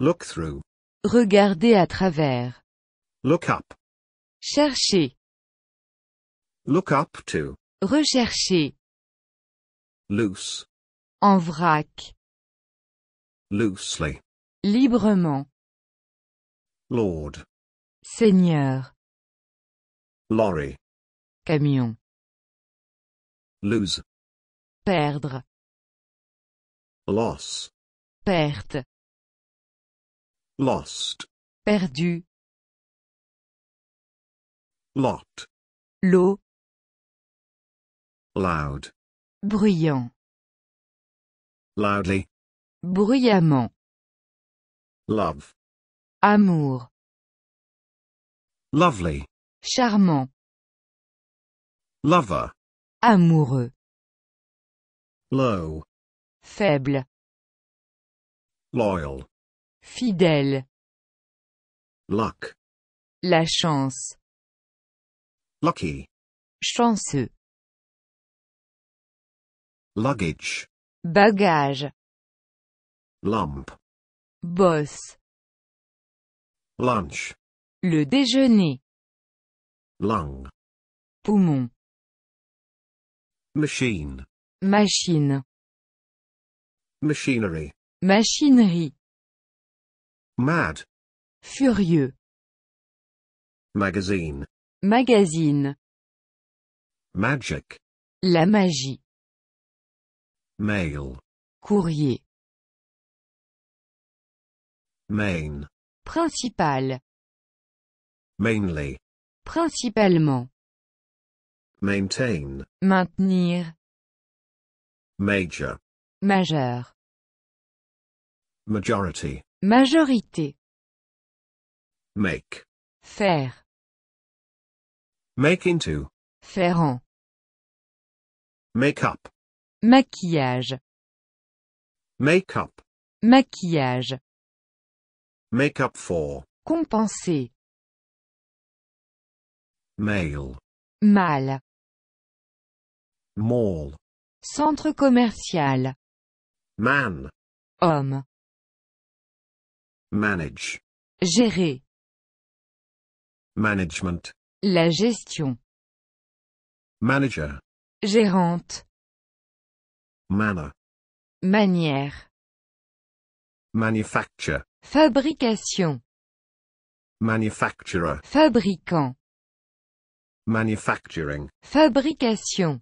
Look through. Regarder à travers. Look up. Chercher. Look up to. Rechercher. Loose. En vrac. Loosely. Librement. Lord. Seigneur. Lorry. Camion. Lose. Perdre. Loss. Perte. Lost. Perdu. Lot. L'eau. Loud. Bruyant. Loudly. Bruyamment. Love. Amour. Lovely. Charmant. Lover. Amoureux. Low. Faible. Loyal. Fidèle. Luck. La chance. Lucky. Chanceux. Luggage. Bagage. Lump. Boss. Lunch. Le déjeuner. Lung. Poumon. Machine. Machine. Machinery. Machinerie. Mad. Furieux. Magazine. Magazine. Magic. La magie. Mail. Courrier. Main. Principal. Mainly. Principalement. Maintain. Maintenir. Major. Majeur. Majority. Majorité. Make. Faire. Make into. Faire en. Make up. Maquillage. Make up. Maquillage. Make up for. Compenser. Mail. Mal. Mall. Centre commercial. Man. Homme. Manage. Gérer. Management. La gestion. Manager. Gérante. Manner. Manière. Manufacture. Fabrication. Manufacturer. Fabricant. Manufacturing. Fabrication.